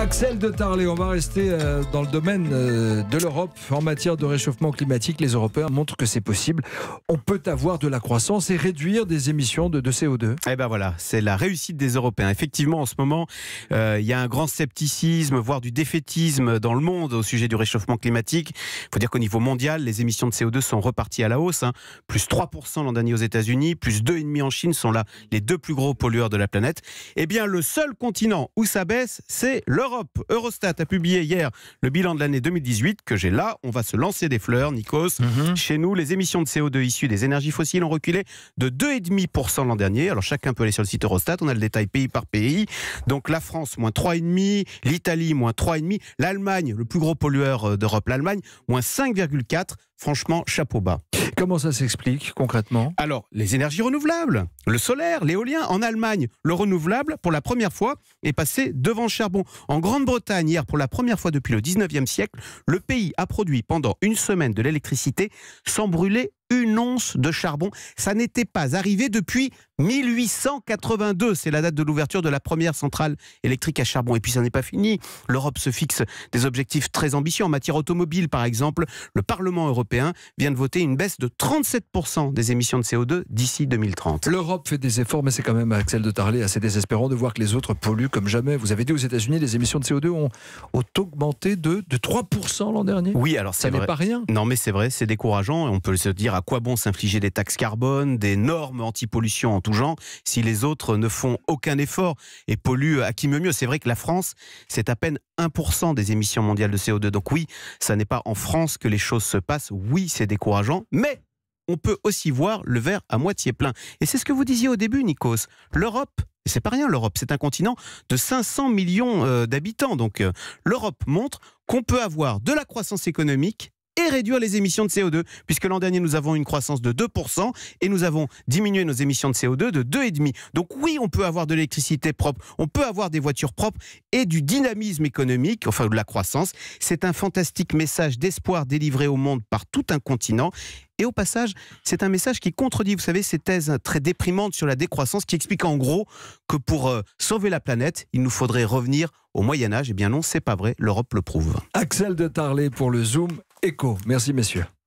Axel de Tarlé, on va rester euh, dans le domaine euh, de l'Europe. En matière de réchauffement climatique, les Européens montrent que c'est possible. On peut avoir de la croissance et réduire des émissions de, CO2. Eh ben voilà, c'est la réussite des Européens. Effectivement, en ce moment, euh, il y a un grand scepticisme, voire du défaitisme dans le monde au sujet du réchauffement climatique. Il faut dire qu'au niveau mondial, les émissions de CO2 sont reparties à la hausse. Hein. Plus 3% l'an dernier aux États-Unis, plus 2,5% en Chine sont là les deux plus gros pollueurs de la planète. Eh bien, le seul continent où ça baisse, c'est l'Europe. Europe, Eurostat a publié hier le bilan de l'année 2018 que j'ai là. On va se lancer des fleurs, Nikos. Mhm. Chez nous, les émissions de CO2 issues des énergies fossiles ont reculé de 2,5% l'an dernier. Alors chacun peut aller sur le site Eurostat, on a le détail pays par pays. Donc la France, moins 3,5%, l'Italie, moins 3,5%, l'Allemagne, le plus gros pollueur euh, d'Europe, l'Allemagne, moins 5,4% franchement, chapeau bas. Comment ça s'explique concrètement Alors, les énergies renouvelables, le solaire, l'éolien. En Allemagne, le renouvelable, pour la première fois, est passé devant le charbon. En Grande-Bretagne, hier, pour la première fois depuis le 19e siècle, le pays a produit pendant une semaine de l'électricité sans brûler une once de charbon. Ça n'était pas arrivé depuis 1882. C'est la date de l'ouverture de la première centrale électrique à charbon. Et puis ça n'est pas fini. L'Europe se fixe des objectifs très ambitieux. En matière automobile, par exemple, le Parlement européen vient de voter une baisse de 37% des émissions de CO2 d'ici 2030. L'Europe fait des efforts, mais c'est quand même, Axel de Tarlé, assez désespérant de voir que les autres polluent comme jamais. Vous avez dit aux États-Unis, les émissions de CO2 ont, augmenté de, 3% l'an dernier. Oui, alors c'est Ça n'est pas rien. Non, mais c'est vrai, c'est décourageant. On peut se dire, à quoi bon s'infliger des taxes carbone, des normes anti-pollution en tout genre, si les autres ne font aucun effort et polluent à qui mieux mieux C'est vrai que la France, c'est à peine 1% des émissions mondiales de CO2. Donc oui, ça n'est pas en France que les choses se passent. Oui, c'est décourageant, mais on peut aussi voir le verre à moitié plein. Et c'est ce que vous disiez au début, Nikos. L'Europe, c'est pas rien l'Europe, c'est un continent de 500 millions euh, d'habitants. Donc euh, l'Europe montre qu'on peut avoir de la croissance économique et réduire les émissions de CO2, puisque l'an dernier nous avons une croissance de 2% et nous avons diminué nos émissions de CO2 de 2,5%. Donc oui, on peut avoir de l'électricité propre, on peut avoir des voitures propres et du dynamisme économique, enfin de la croissance. C'est un fantastique message d'espoir délivré au monde par tout un continent. Et au passage, c'est un message qui contredit, vous savez, ces thèses très déprimantes sur la décroissance qui expliquent en gros que pour euh, sauver la planète, il nous faudrait revenir au Moyen Âge. Eh bien non, c'est pas vrai, l'Europe le prouve. Axel de Tarlé pour le Zoom Echo. Merci, messieurs.